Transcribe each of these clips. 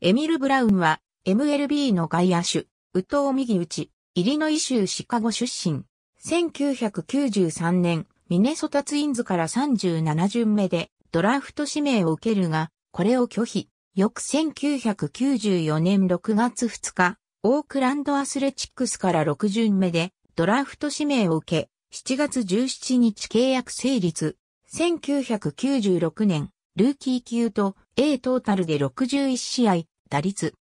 エミル・ブラウンは MLB の外野手、右投右打ち、イリノイ州シカゴ出身。1993年、ミネソタツインズから37巡目でドラフト指名を受けるが、これを拒否。翌1994年6月2日、オークランドアスレチックスから6巡目でドラフト指名を受け、7月17日契約成立。1996年、ルーキー級と A トータルで61試合、打率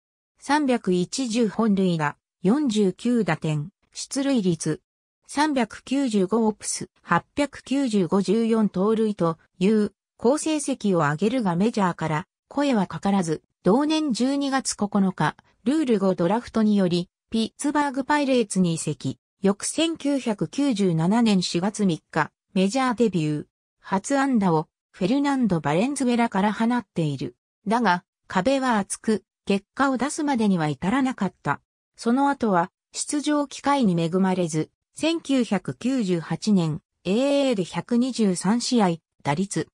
310本塁打、49打点、出塁率395オプス、89514盗塁という好成績を上げるがメジャーから声はかからず、同年12月9日、ルール5ドラフトにより、ピッツバーグパイレーツに移籍。翌1997年4月3日、メジャーデビュー。初安打をフェルナンド・バレンズウェラから放っている。だが、壁は厚く、結果を出すまでには至らなかった。その後は、出場機会に恵まれず、1998年、AA で123試合、打率、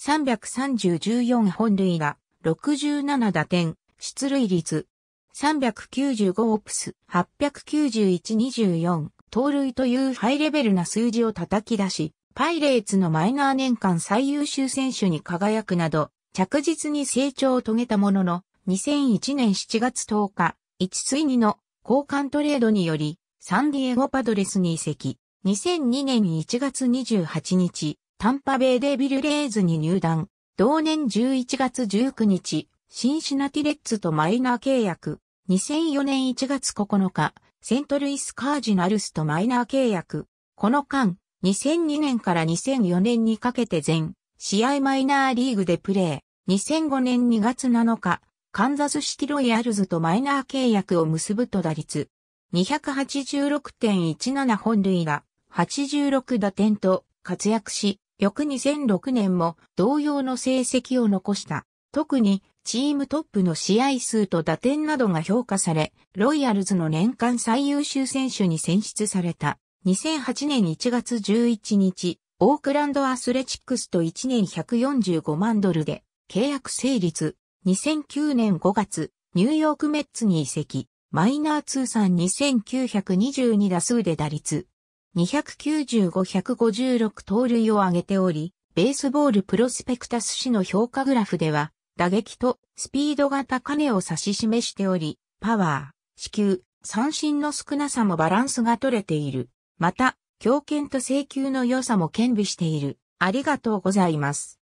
33014本塁打、67打点、出塁率、395オプス、89124、盗塁というハイレベルな数字を叩き出し、パイレーツのマイナー年間最優秀選手に輝くなど、着実に成長を遂げたものの、2001年7月10日、1対2の交換トレードにより、サンディエゴパドレスに移籍。2002年1月28日、タンパベイデビルレーズに入団。同年11月19日、シンシナティレッツとマイナー契約。2004年1月9日、セントルイスカージナルスとマイナー契約。この間、2002年から2004年にかけて全試合マイナーリーグでプレー。2005年2月7日、カンザスシティロイヤルズとマイナー契約を結ぶと打率286.17本塁打、86打点と活躍し、翌2006年も同様の成績を残した。特にチームトップの試合数と打点などが評価され、ロイヤルズの年間最優秀選手に選出された。2008年1月11日、オークランドアスレチックスと1年145万ドルで契約成立。2009年5月、ニューヨークメッツに移籍。マイナー通算2922打数で打率。295-156盗塁を上げており、ベースボールプロスペクタス氏の評価グラフでは、打撃とスピードが高値を指し示しており、パワー、死球、三振の少なさもバランスが取れている。また、教犬と請求の良さも兼備している。ありがとうございます。